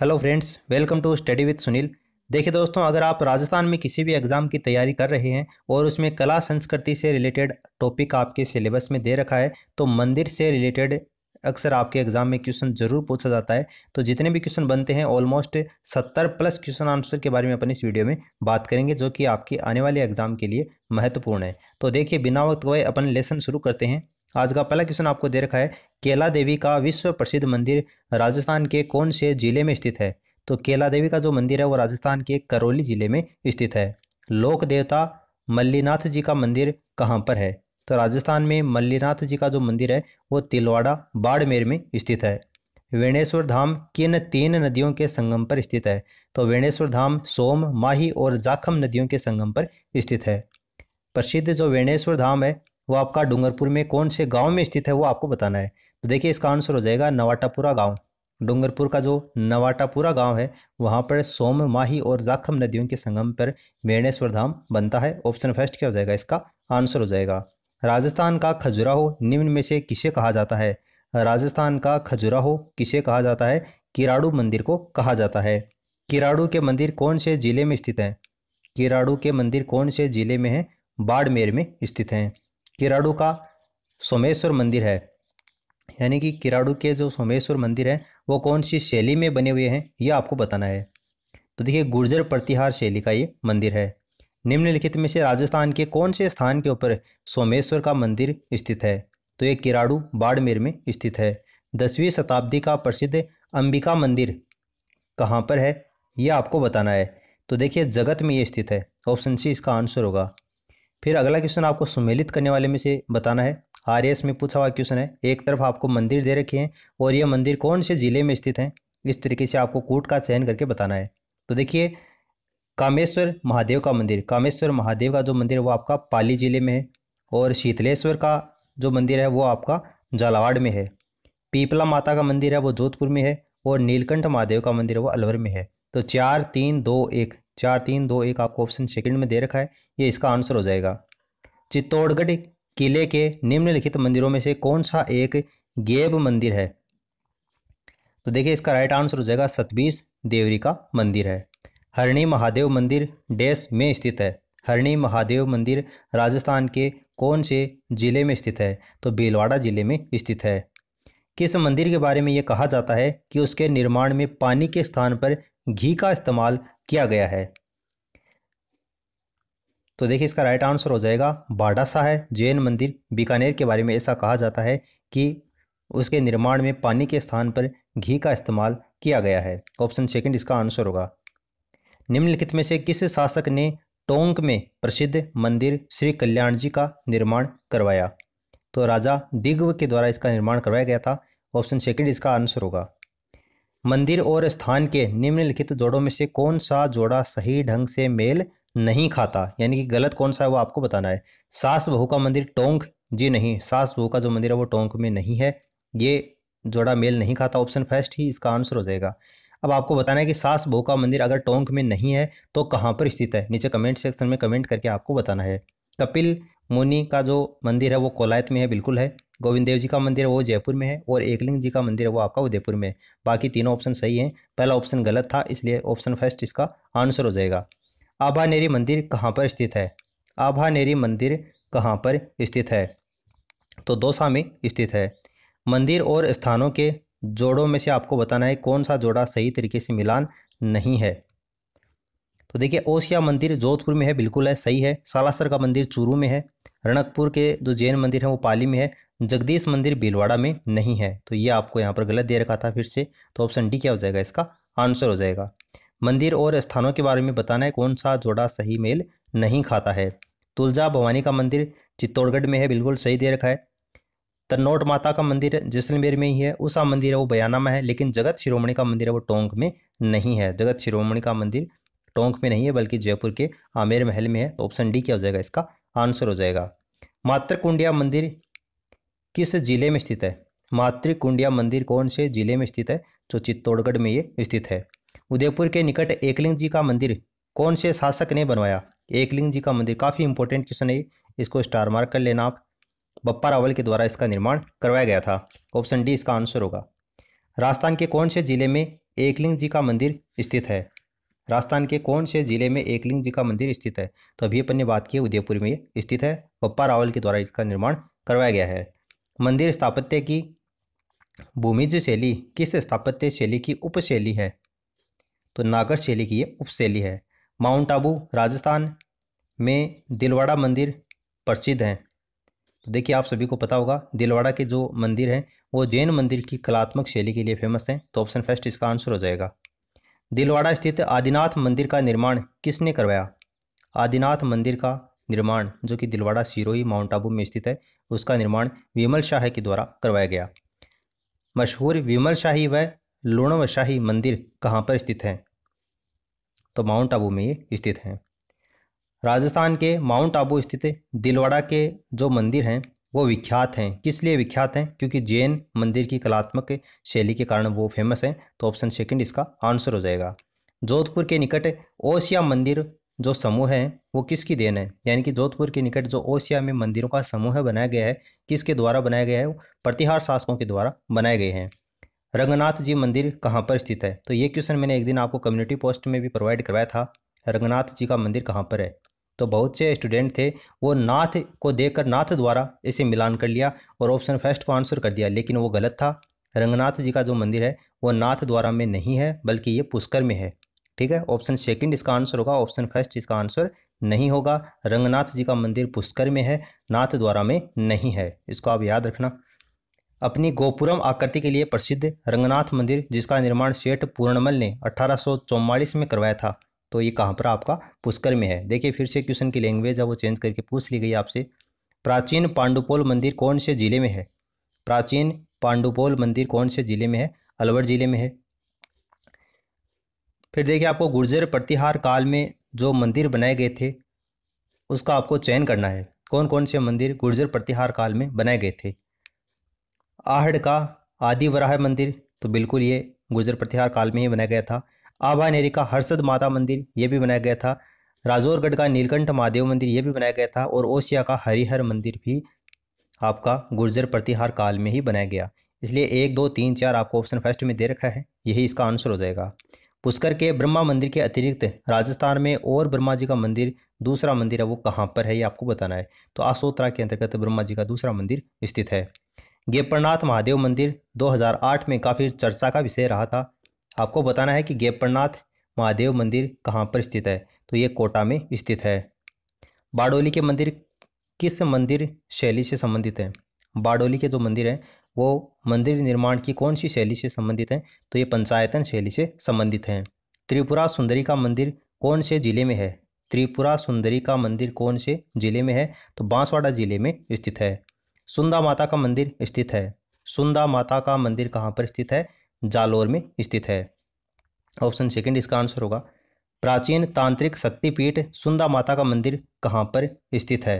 hello friends welcome to study with Sunil देखिए दोस्तों अगर आप राजस्थान में किसी भी एग्ज़ाम की तैयारी कर रहे हैं और उसमें कला संस्कृति से रिलेटेड टॉपिक आपके सिलेबस में दे रखा है तो मंदिर से रिलेटेड अक्सर आपके एग्ज़ाम में क्वेश्चन ज़रूर पूछा जाता है तो जितने भी क्वेश्चन बनते हैं ऑलमोस्ट सत्तर प्लस क्वेश्चन आंसर के बारे में अपन इस वीडियो में बात करेंगे जो कि आपके आने वाले एग्ज़ाम के लिए महत्वपूर्ण है तो देखिए बिना वक्त गए अपन लेसन शुरू करते हैं आज का पहला क्वेश्चन आपको दे रखा है केला देवी का विश्व प्रसिद्ध मंदिर राजस्थान के कौन से जिले में स्थित है तो केला देवी का जो मंदिर है वो राजस्थान के करौली जिले में स्थित है लोक देवता मल्लीनाथ जी का मंदिर कहाँ पर है तो राजस्थान में मल्लीनाथ जी का जो मंदिर है वो तिलवाड़ा बाड़मेर में स्थित है वेणेश्वर धाम किन तीन नदियों के संगम पर स्थित है तो वेणेश्वर धाम सोम माही और जाखम नदियों के संगम पर स्थित है प्रसिद्ध जो वेणेश्वर धाम है वो आपका डूंगरपुर में कौन से गांव में स्थित है वो आपको बताना है तो देखिए इसका आंसर हो जाएगा नवाटापुरा गांव डूंगरपुर का जो नवाटापुरा गांव है वहाँ पर सोम माही और जाखम नदियों के संगम पर मेणेश्वर धाम बनता है ऑप्शन फर्स्ट क्या हो जाएगा इसका आंसर हो जाएगा राजस्थान का खजुराहो निम्न में से किसे कहा जाता है राजस्थान का खजुराहो किसे कहा जाता है किराड़ू मंदिर को कहा जाता है किराड़ू के मंदिर कौन से जिले में स्थित हैं किराड़ू के मंदिर कौन से जिले में हैं बाड़मेर में स्थित हैं किराड़ू का सोमेश्वर मंदिर है यानी कि किराड़ू के जो सोमेश्वर मंदिर है वो कौन सी शैली में बने हुए हैं ये आपको बताना है तो देखिए गुर्जर प्रतिहार शैली का ये मंदिर है निम्नलिखित में से राजस्थान के कौन से स्थान के ऊपर सोमेश्वर का मंदिर स्थित है तो ये किराड़ू बाड़मेर में स्थित है दसवीं शताब्दी का प्रसिद्ध अंबिका मंदिर कहाँ पर है यह आपको बताना है तो देखिए जगत में ये स्थित है ऑप्शन सी इसका आंसर होगा फिर अगला क्वेश्चन आपको सुमेलित करने वाले में से बताना है आर में पूछा हुआ क्वेश्चन है एक तरफ आपको मंदिर दे रखे हैं और ये मंदिर कौन से ज़िले में स्थित हैं इस तरीके से आपको कोट का चयन करके बताना है तो देखिए कामेश्वर महादेव का मंदिर कामेश्वर महादेव का जो मंदिर है वो आपका पाली जिले में है और शीतलेश्वर का जो मंदिर है वो आपका झालावाड़ में है पीपला माता का मंदिर है वो जोधपुर में है और नीलकंठ महादेव का मंदिर है वो अलवर में है तो चार तीन दो एक चार तीन दो एक आपको ऑप्शन सेकंड में दे रखा है ये इसका आंसर हो जाएगा चित्तौड़गढ़ किले के निम्नलिखित मंदिरों में से कौन सा एक गेब मंदिर है तो देखिए इसका राइट आंसर हो जाएगा सतबीस देवरी का मंदिर है हरणी महादेव मंदिर डेस में स्थित है हरणी महादेव मंदिर राजस्थान के कौन से जिले में स्थित है तो भीलवाड़ा जिले में स्थित है किस मंदिर के बारे में ये कहा जाता है कि उसके निर्माण में पानी के स्थान पर घी का इस्तेमाल किया गया है तो देखिए इसका राइट आंसर हो जाएगा बाडासा है जैन मंदिर बीकानेर के बारे में ऐसा कहा जाता है कि उसके निर्माण में पानी के स्थान पर घी का इस्तेमाल किया गया है ऑप्शन सेकंड इसका आंसर होगा निम्नलिखित में से किस शासक ने टोंक में प्रसिद्ध मंदिर श्री कल्याण जी का निर्माण करवाया तो राजा दिग्व के द्वारा इसका निर्माण करवाया गया था ऑप्शन सेकंड इसका आंसर होगा मंदिर और स्थान के निम्नलिखित जोड़ों में से कौन सा जोड़ा सही ढंग से मेल नहीं खाता यानी कि गलत कौन सा है वो आपको बताना है सास बहू का मंदिर टोंक जी नहीं सास बहू का जो मंदिर है वो टोंक में नहीं है ये जोड़ा मेल नहीं खाता ऑप्शन फर्स्ट ही इसका आंसर हो जाएगा अब आपको बताना है कि सास बहू का मंदिर अगर टोंक में नहीं है तो कहाँ पर स्थित है नीचे कमेंट सेक्शन में कमेंट करके आपको बताना है कपिल मुनि का जो मंदिर है वो कोलायत में है बिल्कुल है गोविंद देव जी का मंदिर वो जयपुर में है और एकलिंग जी का मंदिर है वो आपका उदयपुर में है बाकी तीनों ऑप्शन सही हैं पहला ऑप्शन गलत था इसलिए ऑप्शन फर्स्ट इसका आंसर हो जाएगा नेरी मंदिर कहाँ पर स्थित है नेरी मंदिर कहाँ पर स्थित है तो दोसा में स्थित है मंदिर और स्थानों के जोड़ों में से आपको बताना है कौन सा जोड़ा सही तरीके से मिलान नहीं है तो देखिए ओसिया मंदिर जोधपुर में है बिल्कुल है सही है सालासर का मंदिर चूरू में है रणकपुर के जो जैन मंदिर है वो पाली में है जगदीश मंदिर भीलवाड़ा में नहीं है तो ये आपको यहाँ पर गलत दे रखा था फिर से तो ऑप्शन डी क्या हो जाएगा इसका आंसर हो जाएगा मंदिर और स्थानों के बारे में बताना है कौन सा जोड़ा सही मेल नहीं खाता है तुलजा भवानी का मंदिर चित्तौड़गढ़ में है बिल्कुल सही दे रखा है तन्नोट माता का मंदिर जैसलमेर में ही है उषा मंदिर है वो बयाना में है लेकिन जगत शिरोमणि का मंदिर है वो टोंक में नहीं है जगत शिरोमणि का मंदिर टोंक में नहीं है बल्कि जयपुर के आमेर महल में है तो ऑप्शन डी क्या हो जाएगा इसका आंसर हो जाएगा मातृकुंडिया मंदिर किस जिले में स्थित है मातृकुंडिया मंदिर कौन से जिले में स्थित है जो चित्तौड़गढ़ में ये स्थित है उदयपुर के निकट एकलिंग जी का मंदिर कौन से शासक ने बनवाया एकलिंग जी का मंदिर काफ़ी इंपॉर्टेंट क्वेश्चन है इसको स्टार मार्क कर लेना आप बप्पा रावल के द्वारा इसका निर्माण करवाया गया था ऑप्शन डी इसका आंसर होगा राजस्थान के कौन से जिले में एकलिंग जी का मंदिर स्थित है राजस्थान के कौन से जिले में एकलिंग जी का मंदिर स्थित है तो अभी अपन ने बात की उदयपुर में स्थित है पप्पा रावल के द्वारा इसका निर्माण करवाया गया है मंदिर स्थापत्य की भूमिज शैली किस स्थापत्य शैली की उपशैली है तो नागर शैली की ये उपशैली है माउंट आबू राजस्थान में दिलवाड़ा मंदिर प्रसिद्ध हैं तो देखिए आप सभी को पता होगा दिलवाड़ा के जो मंदिर हैं वो जैन मंदिर की कलात्मक शैली के लिए फेमस हैं तो ऑप्शन फर्स्ट इसका आंसर हो जाएगा दिलवाड़ा स्थित आदिनाथ मंदिर का निर्माण किसने करवाया आदिनाथ मंदिर का निर्माण जो कि दिलवाड़ा सिरोही माउंट आबू में स्थित है उसका निर्माण विमल शाह के द्वारा करवाया गया मशहूर विमल शाही व लोणव शाही मंदिर कहाँ पर स्थित हैं तो माउंट आबू में ये स्थित हैं राजस्थान के माउंट आबू स्थित दिलवाड़ा के जो मंदिर हैं वो विख्यात हैं किस लिए विख्यात हैं क्योंकि जैन मंदिर की कलात्मक शैली के कारण वो फेमस हैं तो ऑप्शन सेकंड इसका आंसर हो जाएगा जोधपुर के निकट ओसिया मंदिर जो समूह है वो किसकी देन है यानी कि जोधपुर के निकट जो ओसिया में मंदिरों का समूह बनाया गया है किसके द्वारा बनाया गया है प्रतिहार शासकों के द्वारा बनाए गए हैं रंगनाथ जी मंदिर कहाँ पर स्थित है तो ये क्वेश्चन मैंने एक दिन आपको कम्युनिटी पोस्ट में भी प्रोवाइड करवाया था रंगनाथ जी का मंदिर कहाँ पर है तो बहुत से स्टूडेंट थे वो नाथ को देखकर नाथ द्वारा इसे मिलान कर लिया और ऑप्शन फर्स्ट को आंसर कर दिया लेकिन वो गलत था रंगनाथ जी का जो मंदिर है वो नाथ द्वारा में नहीं है बल्कि ये पुष्कर में है ठीक है ऑप्शन सेकंड इसका आंसर होगा ऑप्शन फर्स्ट इसका आंसर नहीं होगा रंगनाथ जी का मंदिर पुष्कर में है नाथ द्वारा में नहीं है इसको आप याद रखना अपनी गोपुरम आकृति के लिए प्रसिद्ध रंगनाथ मंदिर जिसका निर्माण सेठ पूर्णमल ने अठारह में करवाया था तो ये कहाँ पर आपका पुष्कर में है देखिए फिर से क्वेश्चन की लैंग्वेज है वो चेंज करके पूछ ली गई आपसे प्राचीन पांडुपोल मंदिर कौन से जिले में है प्राचीन पांडुपोल मंदिर कौन से जिले में है अलवर जिले में है फिर देखिए आपको गुर्जर प्रतिहार काल में जो मंदिर बनाए गए थे उसका आपको चयन करना है कौन कौन से मंदिर गुर्जर प्रतिहार काल में बनाए गए थे आहड़ का आदि वराह मंदिर तो बिल्कुल ये गुर्जर प्रतिहार काल में ही बनाया गया था आभानेरी का हर्षद माता मंदिर ये भी बनाया गया था राजौरगढ़ का नीलकंठ महादेव मंदिर ये भी बनाया गया था और ओशिया का हरिहर मंदिर भी आपका गुर्जर प्रतिहार काल में ही बनाया गया इसलिए एक दो तीन चार आपको ऑप्शन फर्स्ट में दे रखा है यही इसका आंसर हो जाएगा पुष्कर के ब्रह्मा मंदिर के अतिरिक्त राजस्थान में और ब्रह्मा जी का मंदिर दूसरा मंदिर है वो कहाँ पर है ये आपको बताना है तो आसोत्रा के अंतर्गत ब्रह्मा जी का दूसरा मंदिर स्थित है गेपरनाथ महादेव मंदिर 2008 में काफ़ी चर्चा का विषय रहा था आपको बताना है कि गेपरनाथ महादेव मंदिर कहाँ पर स्थित है तो ये कोटा में स्थित है बारडोली के मंदिर किस मंदिर शैली से संबंधित है बाड़ोली के जो मंदिर हैं वो मंदिर निर्माण की कौन सी शैली से संबंधित हैं तो ये पंचायतन शैली से संबंधित हैं त्रिपुरा सुंदरी का मंदिर कौन से ज़िले में है त्रिपुरा सुंदरी का मंदिर कौन से ज़िले में है तो बांसवाड़ा ज़िले में स्थित है सुंदा माता का मंदिर स्थित है सुंदा माता का मंदिर कहाँ पर स्थित है जालोर में स्थित है ऑप्शन सेकंड इसका आंसर होगा प्राचीन तांत्रिक शक्तिपीठ सुंदा माता का मंदिर कहाँ पर स्थित है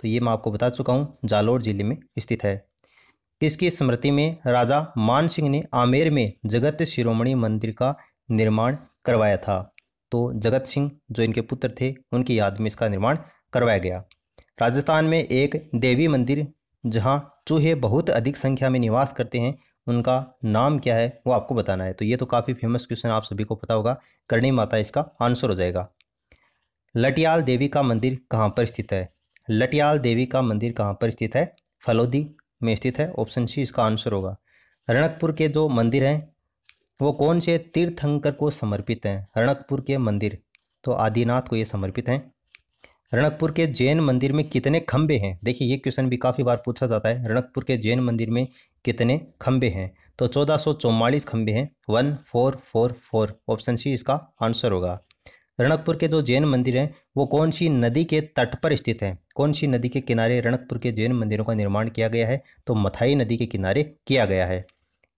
तो ये मैं आपको बता चुका हूँ जालोर जिले में स्थित है इसकी स्मृति में राजा मान सिंह ने आमेर में जगत शिरोमणि मंदिर का निर्माण करवाया था तो जगत सिंह जो इनके पुत्र थे उनकी याद में इसका निर्माण करवाया गया राजस्थान में एक देवी मंदिर जहाँ चूहे बहुत अधिक संख्या में निवास करते हैं उनका नाम क्या है वो आपको बताना है तो ये तो काफ़ी फेमस क्वेश्चन आप सभी को पता होगा करणी माता इसका आंसर हो जाएगा लटियाल देवी का मंदिर कहाँ पर स्थित है लटियाल देवी का मंदिर कहाँ पर स्थित है फलोदी में स्थित है ऑप्शन सी इसका आंसर होगा रणकपुर के जो मंदिर हैं वो कौन से तीर्थंकर को समर्पित हैं रणकपुर के मंदिर तो आदिनाथ को ये समर्पित हैं रणकपुर के जैन मंदिर में कितने खम्भे हैं देखिए ये क्वेश्चन भी काफ़ी बार पूछा जाता है रणकपुर के जैन मंदिर में कितने खम्भे हैं तो चौदह सौ चौवालीस खम्भे हैं one four four four option C इसका आंसर होगा रणकपुर के जो जैन मंदिर हैं वो कौन सी नदी के तट पर स्थित हैं कौन सी नदी के किनारे रणकपुर के जैन मंदिरों का निर्माण किया गया है तो मथाई नदी के किनारे किया गया है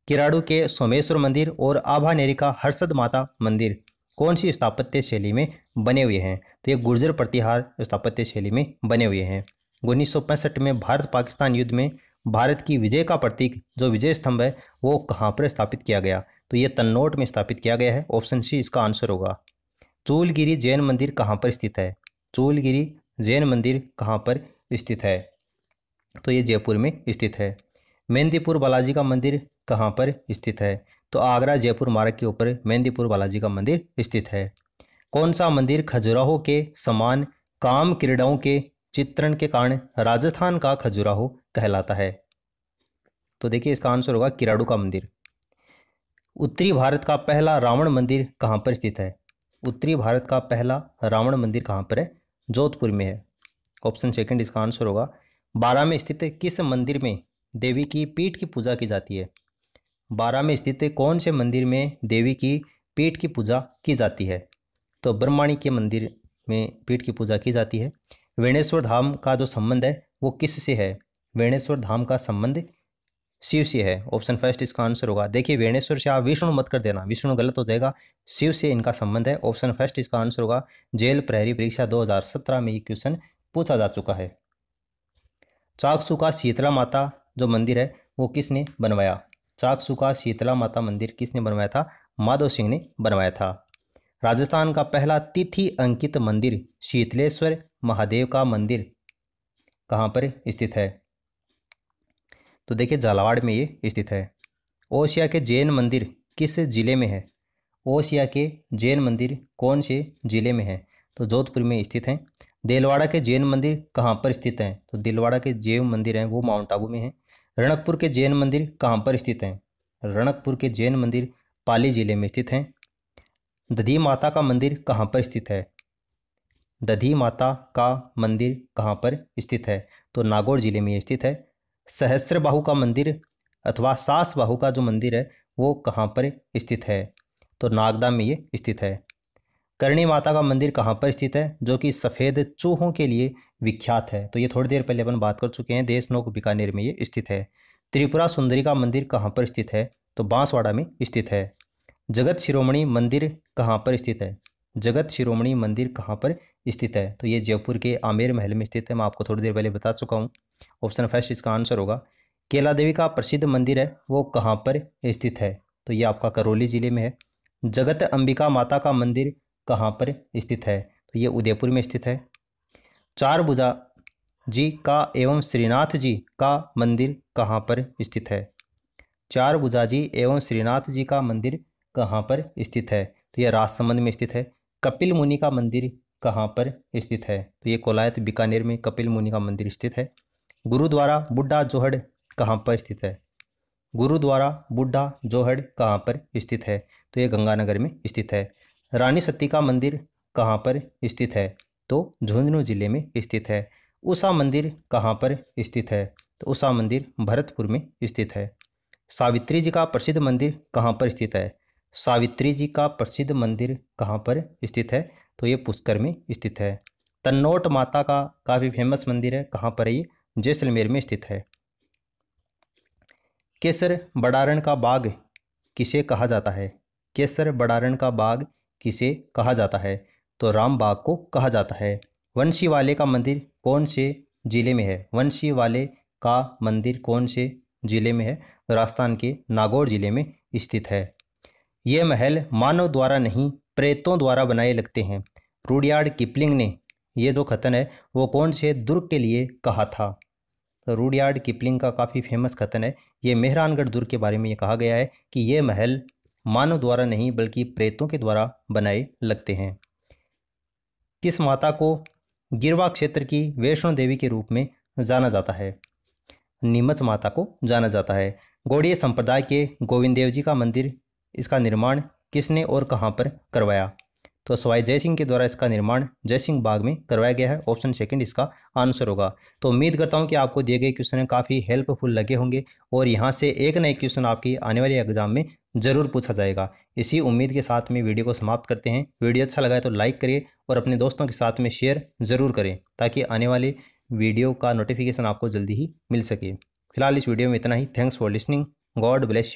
किराड़ू के सोमेश्वर मंदिर और नेरी का हर्षद माता मंदिर कौन सी स्थापत्य शैली में बने हुए हैं तो ये गुर्जर प्रतिहार स्थापत्य शैली में बने हुए हैं उन्नीस में भारत पाकिस्तान युद्ध में भारत की विजय का प्रतीक जो विजय स्तंभ है वो कहाँ पर स्थापित किया गया तो ये तन्नोट में स्थापित किया गया है ऑप्शन सी इसका आंसर होगा चूलगिरी जैन मंदिर कहाँ पर स्थित है चूलगिरी जैन मंदिर कहाँ पर स्थित है तो ये जयपुर में स्थित है मेहंदीपुर बालाजी का मंदिर कहाँ पर स्थित है तो आगरा जयपुर मार्ग के ऊपर मेहंदीपुर बालाजी का मंदिर स्थित है कौन सा मंदिर खजुराहो के समान काम क्रीड़ाओं के चित्रण के कारण राजस्थान का खजुराहो कहलाता है तो देखिए इसका आंसर होगा किराड़ू का मंदिर उत्तरी भारत का पहला रावण मंदिर कहाँ पर स्थित है उत्तरी भारत का पहला रावण मंदिर कहाँ पर है जोधपुर में है ऑप्शन सेकंड इसका आंसर होगा बारह में स्थित किस मंदिर में देवी की पीठ की पूजा की जाती है बारह में स्थित कौन से मंदिर में देवी की पीठ की पूजा की जाती है तो ब्रह्माणी के मंदिर में पीठ की पूजा की जाती है वेणेश्वर धाम का जो संबंध है वो किस से है वेणेश्वर धाम का संबंध शिव से है ऑप्शन फर्स्ट इसका आंसर होगा देखिए वेणेश्वर से आप विष्णु मत कर देना विष्णु गलत हो जाएगा शिव से इनका संबंध है ऑप्शन फर्स्ट इसका आंसर होगा जेल प्रहरी परीक्षा 2017 में ये क्वेश्चन पूछा जा चुका है चाकसू का शीतला माता जो मंदिर है वो किसने बनवाया चाकसू का शीतला माता मंदिर किसने बनवाया था माधव सिंह ने बनवाया था राजस्थान का पहला तिथि अंकित मंदिर शीतलेश्वर महादेव का मंदिर कहाँ पर स्थित है तो देखिए झालावाड़ में ये स्थित है ओशिया के जैन मंदिर किस जिले में है ओशिया के जैन मंदिर कौन से जिले में है तो जोधपुर में स्थित हैं दिलवाड़ा के जैन मंदिर कहाँ पर स्थित हैं तो दिलवाड़ा के जैन मंदिर हैं वो माउंट आबू में हैं रणकपुर के जैन मंदिर कहाँ पर स्थित हैं रणकपुर के जैन मंदिर पाली जिले में स्थित हैं दधी माता का मंदिर कहाँ पर स्थित है दधी माता का मंदिर कहाँ पर स्थित है तो नागौर जिले में स्थित है सहस्त्रबाहु का मंदिर अथवा सास बाहू का जो मंदिर है वो कहाँ पर स्थित है तो नागदा में ये स्थित है करणी माता का मंदिर कहाँ पर स्थित है जो कि सफ़ेद चूहों के लिए विख्यात है तो ये थोड़ी देर पहले अपन बात कर चुके हैं देश नोक बीकानेर में ये स्थित है त्रिपुरा सुंदरी का मंदिर कहाँ पर स्थित है तो बांसवाड़ा में स्थित है जगत शिरोमणि मंदिर कहाँ पर स्थित है जगत शिरोमणि मंदिर कहाँ पर स्थित है तो ये जयपुर के आमेर महल में स्थित है मैं आपको थोड़ी देर पहले बता चुका हूँ ऑप्शन फर्स्ट इसका आंसर होगा केला देवी का प्रसिद्ध मंदिर है वो कहाँ पर स्थित है तो ये आपका करौली जिले में है जगत अंबिका माता का मंदिर कहाँ पर स्थित है तो ये उदयपुर में स्थित है चारभुजा जी का एवं श्रीनाथ जी का मंदिर कहाँ पर स्थित है चारभुजा जी एवं श्रीनाथ जी का मंदिर कहाँ पर स्थित है तो यह राजसमंद में स्थित है कपिल मुनि का मंदिर कहाँ पर स्थित है तो ये कोलायत बीकानेर में कपिल मुनि का मंदिर स्थित है गुरुद्वारा बुड्ढा जोहड़ कहाँ पर स्थित है गुरुद्वारा बुड्ढा जोहड़ कहाँ पर स्थित है तो ये गंगानगर में स्थित है रानी सती का मंदिर कहाँ पर स्थित है तो झुंझुनू जिले में स्थित है उषा मंदिर कहाँ पर स्थित है तो उषा मंदिर भरतपुर में स्थित है सावित्री जी का प्रसिद्ध मंदिर कहाँ पर स्थित है सावित्री जी का प्रसिद्ध मंदिर कहाँ पर स्थित है तो ये पुष्कर में स्थित है तन्नोट माता का काफ़ी फेमस मंदिर है कहाँ पर है ये जैसलमेर में स्थित है केसर बड़ारण का बाग किसे कहा जाता है केसर बड़ारण का बाग किसे कहा जाता है तो रामबाग को कहा जाता है वंशी वाले का मंदिर कौन से ज़िले में है वंशी वाले का मंदिर कौन से ज़िले में है राजस्थान के नागौर ज़िले में स्थित है यह महल मानव द्वारा नहीं प्रेतों द्वारा बनाए लगते हैं रूडियार्ड किपलिंग ने यह जो कथन है वो कौन से दुर्ग के लिए कहा था तो रूडियार्ड किपलिंग का काफ़ी फेमस कथन है ये मेहरानगढ़ दुर्ग के बारे में ये कहा गया है कि ये महल मानव द्वारा नहीं बल्कि प्रेतों के द्वारा बनाए लगते हैं किस माता को गिरवा क्षेत्र की वैष्णो देवी के रूप में जाना जाता है नीमच माता को जाना जाता है गौड़ीय संप्रदाय के गोविंद देव जी का मंदिर इसका निर्माण किसने और कहाँ पर करवाया तो सवाई जयसिंह के द्वारा इसका निर्माण जयसिंह बाग में करवाया गया है ऑप्शन सेकंड इसका आंसर होगा तो उम्मीद करता हूँ कि आपको दिए गए क्वेश्चन काफ़ी हेल्पफुल लगे होंगे और यहाँ से एक नए क्वेश्चन आपकी आने वाले एग्जाम में ज़रूर पूछा जाएगा इसी उम्मीद के साथ में वीडियो को समाप्त करते हैं वीडियो अच्छा लगा है तो लाइक करें और अपने दोस्तों के साथ में शेयर ज़रूर करें ताकि आने वाले वीडियो का नोटिफिकेशन आपको जल्दी ही मिल सके फिलहाल इस वीडियो में इतना ही thanks for listening God bless